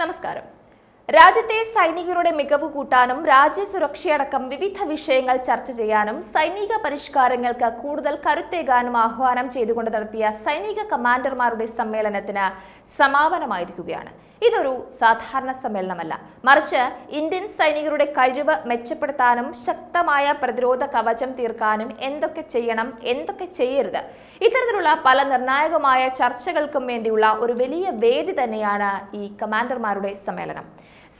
നമസ്കാരം രാജ്യത്തെ സൈനികരുടെ മികവ് കൂട്ടാനും രാജ്യസുരക്ഷയടക്കം വിവിധ വിഷയങ്ങൾ ചർച്ച ചെയ്യാനും സൈനിക പരിഷ്കാരങ്ങൾക്ക് കൂടുതൽ കരുത്തേകാനും ആഹ്വാനം ചെയ്തുകൊണ്ട് നടത്തിയ സൈനിക കമാൻഡർമാരുടെ സമ്മേളനത്തിന് സമാപനമായിരിക്കുകയാണ് ഇതൊരു സാധാരണ സമ്മേളനമല്ല മറിച്ച് ഇന്ത്യൻ സൈനികരുടെ കഴിവ് മെച്ചപ്പെടുത്താനും ശക്തമായ പ്രതിരോധ കവചം തീർക്കാനും എന്തൊക്കെ ചെയ്യണം എന്തൊക്കെ ചെയ്യരുത് ഇത്തരത്തിലുള്ള പല നിർണായകമായ ചർച്ചകൾക്കും വേണ്ടിയുള്ള ഒരു വലിയ വേദി തന്നെയാണ് ഈ കമാൻഡർമാരുടെ സമ്മേളനം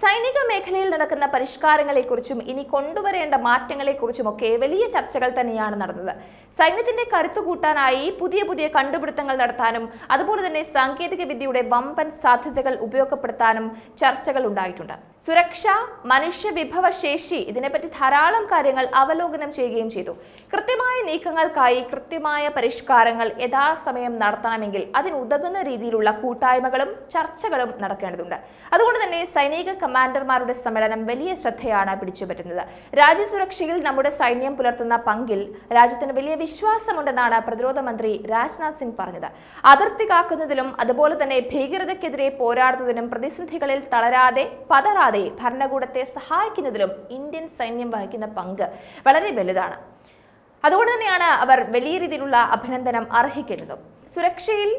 സൈനിക മേഖലയിൽ നടക്കുന്ന പരിഷ്കാരങ്ങളെക്കുറിച്ചും ഇനി കൊണ്ടുവരേണ്ട മാറ്റങ്ങളെക്കുറിച്ചുമൊക്കെ വലിയ ചർച്ചകൾ തന്നെയാണ് നടന്നത് സൈന്യത്തിന്റെ കരുത്തു കൂട്ടാനായി പുതിയ പുതിയ കണ്ടുപിടുത്തങ്ങൾ നടത്താനും അതുപോലെ തന്നെ സാങ്കേതിക വിദ്യയുടെ വമ്പൻ സാധ്യതകൾ ഉപയോഗപ്പെടുത്താനും ചർച്ചകൾ ഉണ്ടായിട്ടുണ്ട് സുരക്ഷ മനുഷ്യ വിഭവശേഷി ഇതിനെപ്പറ്റി ധാരാളം കാര്യങ്ങൾ അവലോകനം ചെയ്യുകയും ചെയ്തു കൃത്യമായ നീക്കങ്ങൾക്കായി കൃത്യമായ പരിഷ്കാരങ്ങൾ യഥാസമയം നടത്തണമെങ്കിൽ അതിനുതകുന്ന രീതിയിലുള്ള കൂട്ടായ്മകളും ചർച്ചകളും നടക്കേണ്ടതുണ്ട് അതുകൊണ്ട് തന്നെ സൈനിക കമാൻഡർമാരുടെ സമ്മേളനം വലിയ ശ്രദ്ധയാണ് പിടിച്ചുപറ്റുന്നത് രാജ്യസുരക്ഷയിൽ നമ്മുടെ സൈന്യം പുലർത്തുന്ന പങ്കിൽ രാജ്യത്തിന് വലിയ വിശ്വാസമുണ്ടെന്നാണ് പ്രതിരോധ മന്ത്രി രാജ്നാഥ് സിംഗ് പറഞ്ഞത് അതിർത്തി കാക്കുന്നതിലും അതുപോലെ തന്നെ ഭീകരതയ്ക്കെതിരെ പോരാടുന്നതിനും പ്രതിസന്ധികളിൽ തളരാതെ പതറാതെ ഭരണകൂടത്തെ സഹായിക്കുന്നതിലും ഇന്ത്യൻ സൈന്യം വഹിക്കുന്ന പങ്ക് വളരെ വലുതാണ് അതുകൊണ്ട് തന്നെയാണ് അവർ വലിയ രീതിയിലുള്ള അഭിനന്ദനം അർഹിക്കുന്നതും സുരക്ഷയിൽ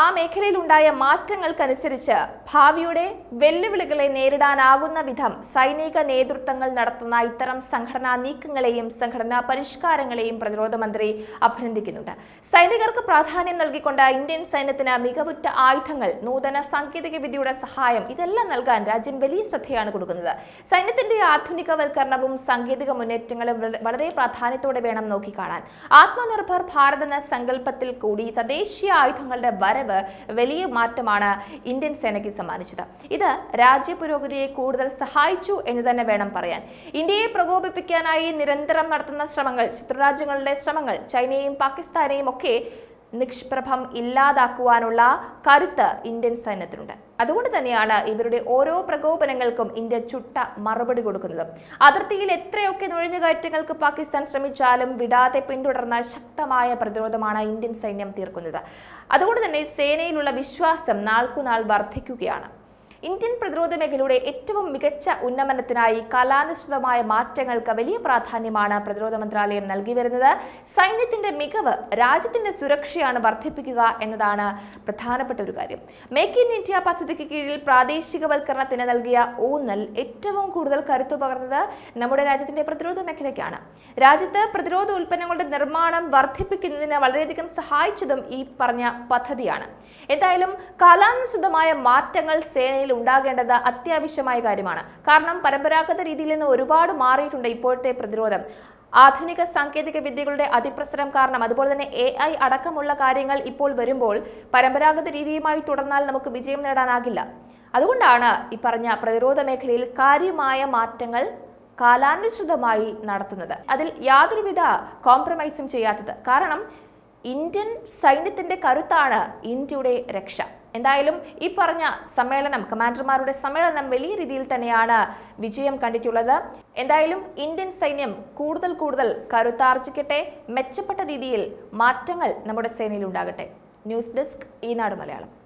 ആ മേഖലയിലുണ്ടായ മാറ്റങ്ങൾക്കനുസരിച്ച് ഭാവിയുടെ വെല്ലുവിളികളെ നേരിടാനാകുന്ന വിധം സൈനിക നേതൃത്വങ്ങൾ നടത്തുന്ന ഇത്തരം സംഘടനാ നീക്കങ്ങളെയും സംഘടനാ പരിഷ്കാരങ്ങളെയും പ്രതിരോധ മന്ത്രി അഭിനന്ദിക്കുന്നുണ്ട് സൈനികർക്ക് പ്രാധാന്യം നൽകിക്കൊണ്ട് ഇന്ത്യൻ സൈന്യത്തിന് മികവുറ്റ ആയുധങ്ങൾ നൂതന സാങ്കേതിക വിദ്യയുടെ സഹായം ഇതെല്ലാം നൽകാൻ രാജ്യം വലിയ ശ്രദ്ധയാണ് കൊടുക്കുന്നത് സൈന്യത്തിന്റെ ആധുനികവൽക്കരണവും സാങ്കേതിക മുന്നേറ്റങ്ങളും വളരെ പ്രാധാന്യത്തോടെ വേണം നോക്കിക്കാണാൻ ആത്മനിർഭർ ഭാരത് എന്ന സങ്കല്പത്തിൽ കൂടി തദ്ദേശീയ ആയുധങ്ങളുടെ വരവ് വരവ് വലിയ മാറ്റമാണ് ഇന്ത്യൻ സേനയ്ക്ക് സമ്മാനിച്ചത് ഇത് രാജ്യപുരോഗതിയെ കൂടുതൽ സഹായിച്ചു എന്ന് തന്നെ വേണം പറയാൻ ഇന്ത്യയെ പ്രകോപിപ്പിക്കാനായി നിരന്തരം നടത്തുന്ന ശ്രമങ്ങൾ ശത്രുരാജ്യങ്ങളുടെ ശ്രമങ്ങൾ ചൈനയും പാകിസ്ഥാനെയും ഒക്കെ നിഷ്പ്രഭം ഇല്ലാതാക്കുവാനുള്ള കരുത്ത് ഇന്ത്യൻ സൈന്യത്തിനുണ്ട് അതുകൊണ്ട് തന്നെയാണ് ഇവരുടെ ഓരോ പ്രകോപനങ്ങൾക്കും ഇന്ത്യ ചുട്ട മറുപടി കൊടുക്കുന്നത് അതിർത്തിയിൽ എത്രയൊക്കെ നുഴഞ്ഞുകയറ്റങ്ങൾക്ക് പാകിസ്ഥാൻ ശ്രമിച്ചാലും വിടാതെ പിന്തുടർന്ന ശക്തമായ പ്രതിരോധമാണ് ഇന്ത്യൻ സൈന്യം തീർക്കുന്നത് അതുകൊണ്ട് തന്നെ സേനയിലുള്ള വിശ്വാസം നാൾക്കുനാൾ വർദ്ധിക്കുകയാണ് ഇന്ത്യൻ പ്രതിരോധ മേഖലയുടെ ഏറ്റവും മികച്ച ഉന്നമനത്തിനായി കാലാനുസൃതമായ മാറ്റങ്ങൾക്ക് വലിയ പ്രാധാന്യമാണ് പ്രതിരോധ മന്ത്രാലയം നൽകി വരുന്നത് സൈന്യത്തിന്റെ മികവ് രാജ്യത്തിന്റെ സുരക്ഷയാണ് വർദ്ധിപ്പിക്കുക എന്നതാണ് പ്രധാനപ്പെട്ട ഒരു കാര്യം മേക്ക് ഇൻ ഇന്ത്യ പദ്ധതിക്ക് കീഴിൽ പ്രാദേശികവൽക്കരണത്തിന് നൽകിയ ഊന്നൽ ഏറ്റവും കൂടുതൽ കരുത്തു പകർന്നത് നമ്മുടെ രാജ്യത്തിന്റെ പ്രതിരോധ മേഖലയ്ക്കാണ് രാജ്യത്ത് പ്രതിരോധ ഉൽപ്പന്നങ്ങളുടെ നിർമ്മാണം വർദ്ധിപ്പിക്കുന്നതിന് വളരെയധികം സഹായിച്ചതും ഈ പറഞ്ഞ പദ്ധതിയാണ് എന്തായാലും കാലാനുസൃതമായ മാറ്റങ്ങൾ സേനയിൽ ഉണ്ടാകേണ്ടത് അത്യാവശ്യമായ കാര്യമാണ് കാരണം പരമ്പരാഗത രീതിയിൽ നിന്ന് ഒരുപാട് മാറിയിട്ടുണ്ട് ഇപ്പോഴത്തെ പ്രതിരോധം ആധുനിക സാങ്കേതിക വിദ്യകളുടെ അതിപ്രസരം കാരണം അതുപോലെ തന്നെ എ ഐ അടക്കമുള്ള കാര്യങ്ങൾ ഇപ്പോൾ വരുമ്പോൾ പരമ്പരാഗത രീതിയുമായി തുടർന്നാൽ നമുക്ക് വിജയം നേടാനാകില്ല അതുകൊണ്ടാണ് ഈ പറഞ്ഞ പ്രതിരോധ മേഖലയിൽ കാര്യമായ മാറ്റങ്ങൾ കാലാനുസൃതമായി നടത്തുന്നത് അതിൽ യാതൊരുവിധ കോംപ്രമൈസും ചെയ്യാത്തത് കാരണം ഇന്ത്യൻ സൈന്യത്തിന്റെ കരുത്താണ് ഇന്ത്യയുടെ രക്ഷ എന്തായാലും ഈ പറഞ്ഞ സമ്മേളനം കമാൻഡർമാരുടെ സമ്മേളനം വലിയ രീതിയിൽ തന്നെയാണ് വിജയം കണ്ടിട്ടുള്ളത് എന്തായാലും ഇന്ത്യൻ സൈന്യം കൂടുതൽ കൂടുതൽ കരുത്താർജിക്കട്ടെ മെച്ചപ്പെട്ട രീതിയിൽ മാറ്റങ്ങൾ നമ്മുടെ സേനയിൽ ഉണ്ടാകട്ടെ ന്യൂസ് ഡെസ്ക് ഈനാട് മലയാളം